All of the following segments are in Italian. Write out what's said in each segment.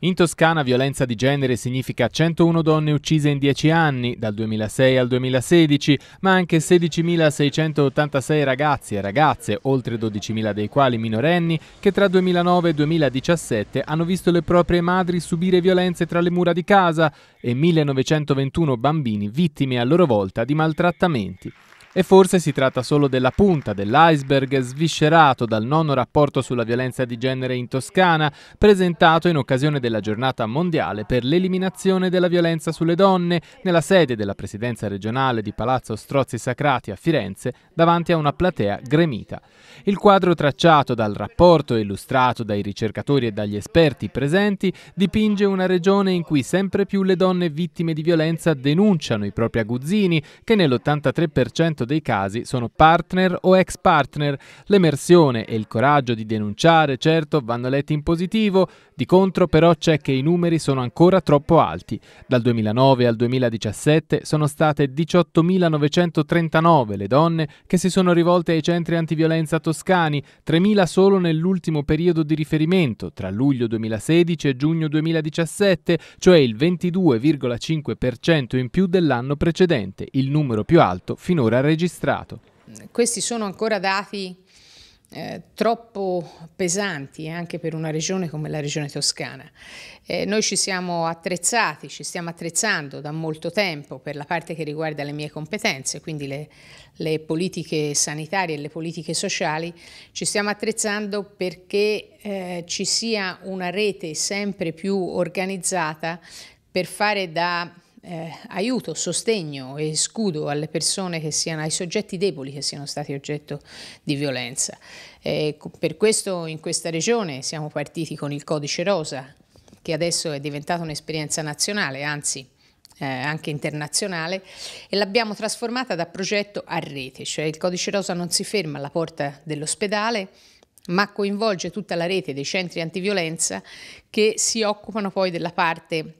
In Toscana violenza di genere significa 101 donne uccise in 10 anni, dal 2006 al 2016, ma anche 16.686 ragazzi e ragazze, oltre 12.000 dei quali minorenni, che tra 2009 e 2017 hanno visto le proprie madri subire violenze tra le mura di casa e 1.921 bambini vittime a loro volta di maltrattamenti. E forse si tratta solo della punta dell'iceberg sviscerato dal nono rapporto sulla violenza di genere in Toscana, presentato in occasione della giornata mondiale per l'eliminazione della violenza sulle donne nella sede della presidenza regionale di Palazzo Strozzi Sacrati a Firenze davanti a una platea gremita. Il quadro tracciato dal rapporto e illustrato dai ricercatori e dagli esperti presenti dipinge una regione in cui sempre più le donne vittime di violenza denunciano i propri aguzzini che nell'83% dei casi sono partner o ex partner. L'emersione e il coraggio di denunciare, certo, vanno letti in positivo, di contro però c'è che i numeri sono ancora troppo alti. Dal 2009 al 2017 sono state 18.939 le donne che si sono rivolte ai centri antiviolenza toscani, 3.000 solo nell'ultimo periodo di riferimento, tra luglio 2016 e giugno 2017, cioè il 22,5% in più dell'anno precedente, il numero più alto finora registrato. Questi sono ancora dati eh, troppo pesanti eh, anche per una regione come la regione toscana. Eh, noi ci siamo attrezzati, ci stiamo attrezzando da molto tempo per la parte che riguarda le mie competenze, quindi le, le politiche sanitarie e le politiche sociali, ci stiamo attrezzando perché eh, ci sia una rete sempre più organizzata per fare da eh, aiuto, sostegno e scudo alle persone che siano, ai soggetti deboli che siano stati oggetto di violenza. Eh, per questo in questa regione siamo partiti con il codice rosa, che adesso è diventato un'esperienza nazionale, anzi eh, anche internazionale, e l'abbiamo trasformata da progetto a rete, cioè il codice rosa non si ferma alla porta dell'ospedale, ma coinvolge tutta la rete dei centri antiviolenza che si occupano poi della parte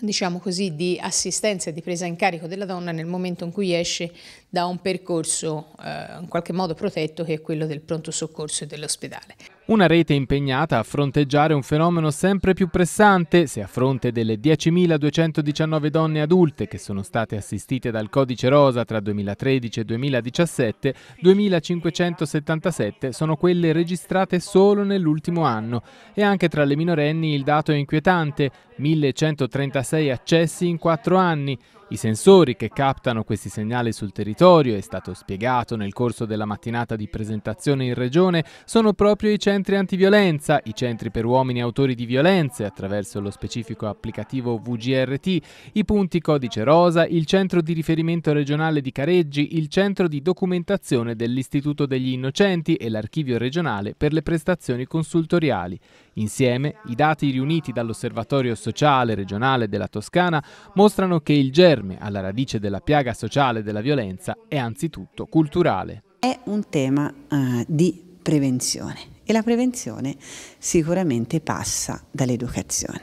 diciamo così, di assistenza e di presa in carico della donna nel momento in cui esce da un percorso eh, in qualche modo protetto che è quello del pronto soccorso e dell'ospedale. Una rete impegnata a fronteggiare un fenomeno sempre più pressante se a fronte delle 10.219 donne adulte che sono state assistite dal codice rosa tra 2013 e 2017, 2.577 sono quelle registrate solo nell'ultimo anno e anche tra le minorenni il dato è inquietante, 1.136 accessi in quattro anni. I sensori che captano questi segnali sul territorio, è stato spiegato nel corso della mattinata di presentazione in Regione, sono proprio i centri antiviolenza, i centri per uomini autori di violenze attraverso lo specifico applicativo VGRT, i punti codice rosa, il centro di riferimento regionale di Careggi, il centro di documentazione dell'Istituto degli Innocenti e l'archivio regionale per le prestazioni consultoriali. Insieme, i dati riuniti dall'Osservatorio Sociale Regionale della Toscana mostrano che il GER germe alla radice della piaga sociale della violenza è anzitutto culturale. È un tema uh, di prevenzione e la prevenzione sicuramente passa dall'educazione.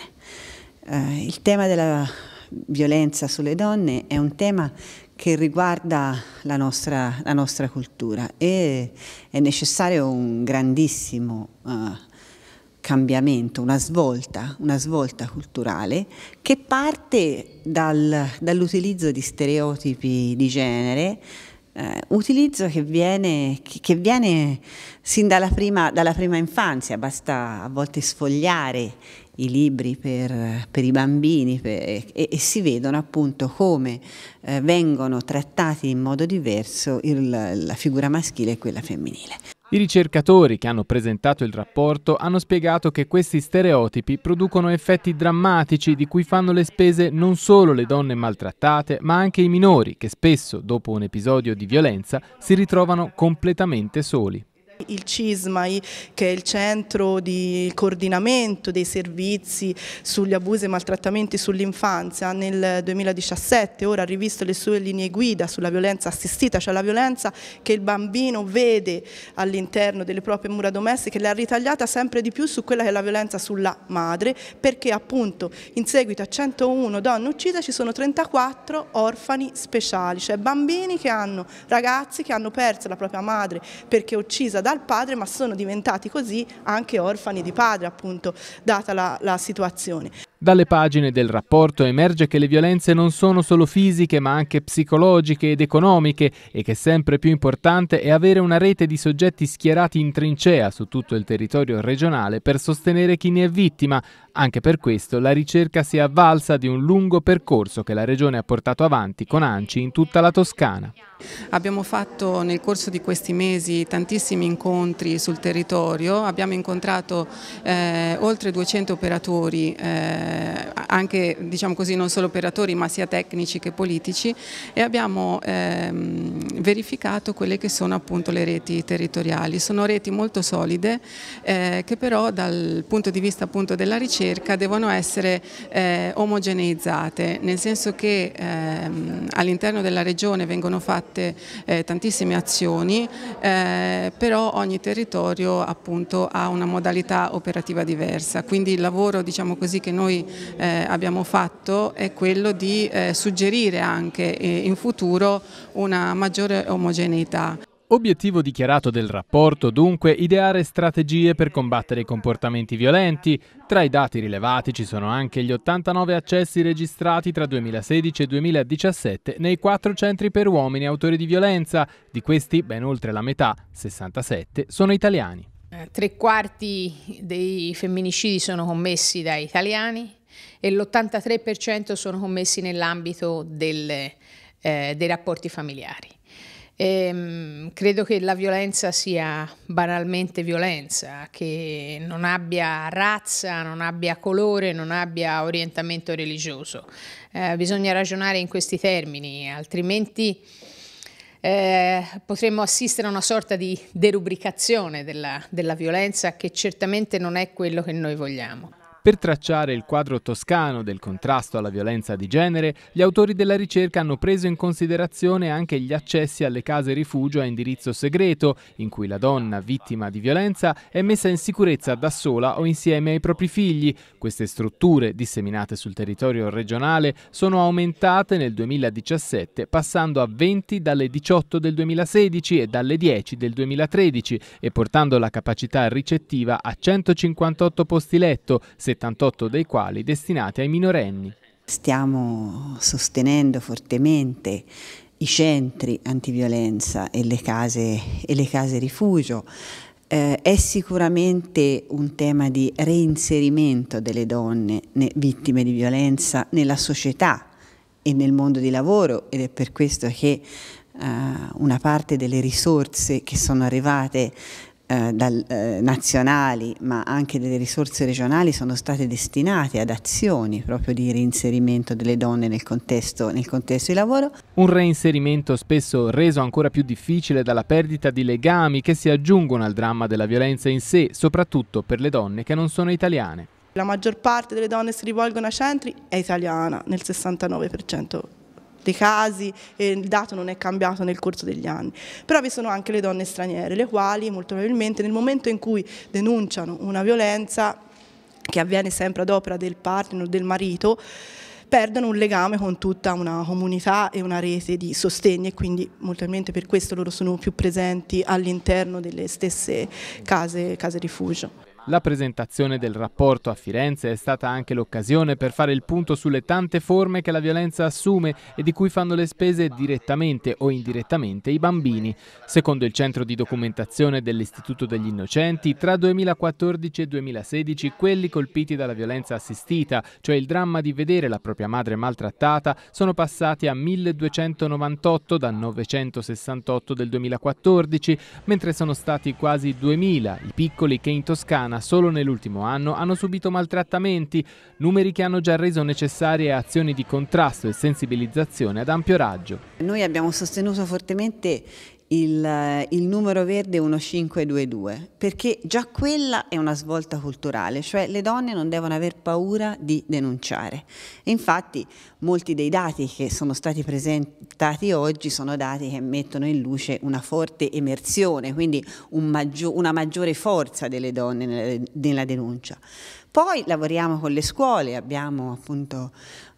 Eh, il tema della violenza sulle donne è un tema che riguarda la nostra, la nostra cultura e è necessario un grandissimo eh, cambiamento, una svolta, una svolta culturale che parte dal, dall'utilizzo di stereotipi di genere, eh, utilizzo che viene, che, che viene sin dalla prima, dalla prima, infanzia, basta a volte sfogliare i libri per, per i bambini per, e, e, si vedono appunto come eh, vengono trattati in modo diverso il, la figura maschile e quella femminile. I ricercatori che hanno presentato il rapporto hanno spiegato che questi stereotipi producono effetti drammatici di cui fanno le spese non solo le donne maltrattate, ma anche i minori che spesso, dopo un episodio di violenza, si ritrovano completamente soli. Il CISMAI, che è il centro di coordinamento dei servizi sugli abusi e maltrattamenti sull'infanzia, nel 2017 ora ha rivisto le sue linee guida sulla violenza assistita, cioè la violenza che il bambino vede all'interno delle proprie mura domestiche, l'ha ritagliata sempre di più su quella che è la violenza sulla madre, perché appunto in seguito a 101 donne uccise ci sono 34 orfani speciali, cioè bambini che hanno, ragazzi che hanno perso la propria madre perché uccisa da dal padre ma sono diventati così anche orfani di padre appunto data la, la situazione. Dalle pagine del rapporto emerge che le violenze non sono solo fisiche ma anche psicologiche ed economiche e che sempre più importante è avere una rete di soggetti schierati in trincea su tutto il territorio regionale per sostenere chi ne è vittima. Anche per questo la ricerca si è avvalsa di un lungo percorso che la Regione ha portato avanti con ANCI in tutta la Toscana. Abbiamo fatto nel corso di questi mesi tantissimi incontri sul territorio, abbiamo incontrato eh, oltre 200 operatori eh, eh, anche diciamo così, non solo operatori ma sia tecnici che politici e abbiamo ehm, verificato quelle che sono appunto le reti territoriali. Sono reti molto solide eh, che però dal punto di vista appunto della ricerca devono essere eh, omogeneizzate, nel senso che ehm, all'interno della regione vengono fatte eh, tantissime azioni, eh, però ogni territorio appunto ha una modalità operativa diversa, quindi il lavoro diciamo così, che noi eh, abbiamo fatto è quello di eh, suggerire anche eh, in futuro una maggiore omogeneità. Obiettivo dichiarato del rapporto, dunque, ideare strategie per combattere i comportamenti violenti. Tra i dati rilevati ci sono anche gli 89 accessi registrati tra 2016 e 2017 nei quattro centri per uomini autori di violenza. Di questi, ben oltre la metà, 67, sono italiani. Eh, tre quarti dei femminicidi sono commessi da italiani e l'83% sono commessi nell'ambito eh, dei rapporti familiari. E, ehm, credo che la violenza sia banalmente violenza, che non abbia razza, non abbia colore, non abbia orientamento religioso. Eh, bisogna ragionare in questi termini, altrimenti eh, potremmo assistere a una sorta di derubricazione della, della violenza che certamente non è quello che noi vogliamo. Per tracciare il quadro toscano del contrasto alla violenza di genere, gli autori della ricerca hanno preso in considerazione anche gli accessi alle case rifugio a indirizzo segreto, in cui la donna vittima di violenza è messa in sicurezza da sola o insieme ai propri figli. Queste strutture, disseminate sul territorio regionale, sono aumentate nel 2017, passando a 20 dalle 18 del 2016 e dalle 10 del 2013 e portando la capacità ricettiva a 158 posti letto, 78 dei quali destinati ai minorenni. Stiamo sostenendo fortemente i centri antiviolenza e le case, e le case rifugio. Eh, è sicuramente un tema di reinserimento delle donne vittime di violenza nella società e nel mondo di lavoro ed è per questo che eh, una parte delle risorse che sono arrivate eh, dal, eh, nazionali ma anche delle risorse regionali sono state destinate ad azioni proprio di reinserimento delle donne nel contesto, nel contesto di lavoro. Un reinserimento spesso reso ancora più difficile dalla perdita di legami che si aggiungono al dramma della violenza in sé, soprattutto per le donne che non sono italiane. La maggior parte delle donne che si rivolgono a centri è italiana, nel 69% dei casi e il dato non è cambiato nel corso degli anni. Però vi sono anche le donne straniere, le quali molto probabilmente nel momento in cui denunciano una violenza che avviene sempre ad opera del partner o del marito, perdono un legame con tutta una comunità e una rete di sostegni e quindi molto probabilmente per questo loro sono più presenti all'interno delle stesse case, case rifugio. La presentazione del rapporto a Firenze è stata anche l'occasione per fare il punto sulle tante forme che la violenza assume e di cui fanno le spese direttamente o indirettamente i bambini. Secondo il centro di documentazione dell'Istituto degli Innocenti, tra 2014 e 2016 quelli colpiti dalla violenza assistita, cioè il dramma di vedere la propria madre maltrattata, sono passati a 1298 da 968 del 2014, mentre sono stati quasi 2000 i piccoli che in Toscana Toscana solo nell'ultimo anno hanno subito maltrattamenti, numeri che hanno già reso necessarie azioni di contrasto e sensibilizzazione ad ampio raggio. Noi abbiamo sostenuto fortemente il, il, numero verde 1522, perché già quella è una svolta culturale, cioè le donne non devono aver paura di denunciare. E infatti molti dei dati che sono stati presentati oggi sono dati che mettono in luce una forte emersione, quindi un maggio, una maggiore forza delle donne nella, nella denuncia. Poi lavoriamo con le scuole, abbiamo appunto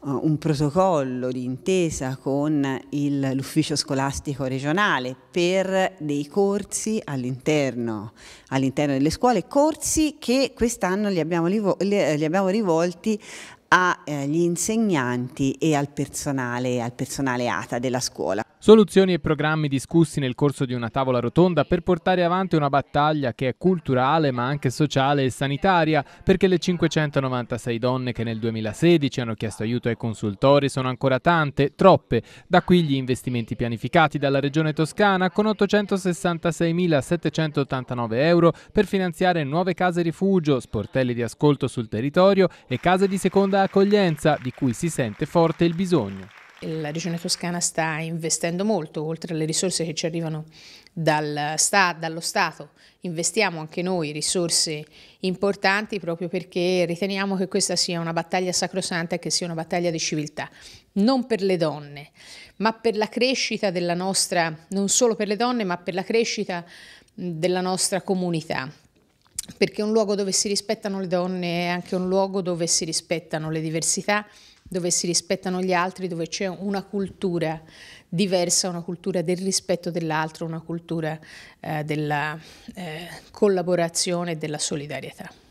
eh, un protocollo di intesa con il, l'ufficio scolastico regionale per dei corsi all'interno, all'interno delle scuole, corsi che quest'anno li abbiamo, rivo- eh, li abbiamo rivolti agli eh, insegnanti e al personale, al personale ATA della scuola. Soluzioni e programmi discussi nel corso di una tavola rotonda per portare avanti una battaglia che è culturale ma anche sociale e sanitaria perché le 596 donne che nel 2016 hanno chiesto aiuto ai consultori sono ancora tante, troppe. Da qui gli investimenti pianificati dalla Regione Toscana con 866.789 euro per finanziare nuove case rifugio, sportelli di ascolto sul territorio e case di seconda accoglienza di cui si sente forte il bisogno la regione toscana sta investendo molto, oltre alle risorse che ci arrivano dal sta, dallo Stato, investiamo anche noi risorse importanti proprio perché riteniamo che questa sia una battaglia sacrosanta e che sia una battaglia di civiltà, non per le donne, ma per la crescita della nostra, non solo per le donne, ma per la crescita della nostra comunità perché un luogo dove si rispettano le donne è anche un luogo dove si rispettano le diversità dove si rispettano gli altri, dove c'è una cultura diversa, una cultura del rispetto dell'altro, una cultura eh, della eh, collaborazione e della solidarietà.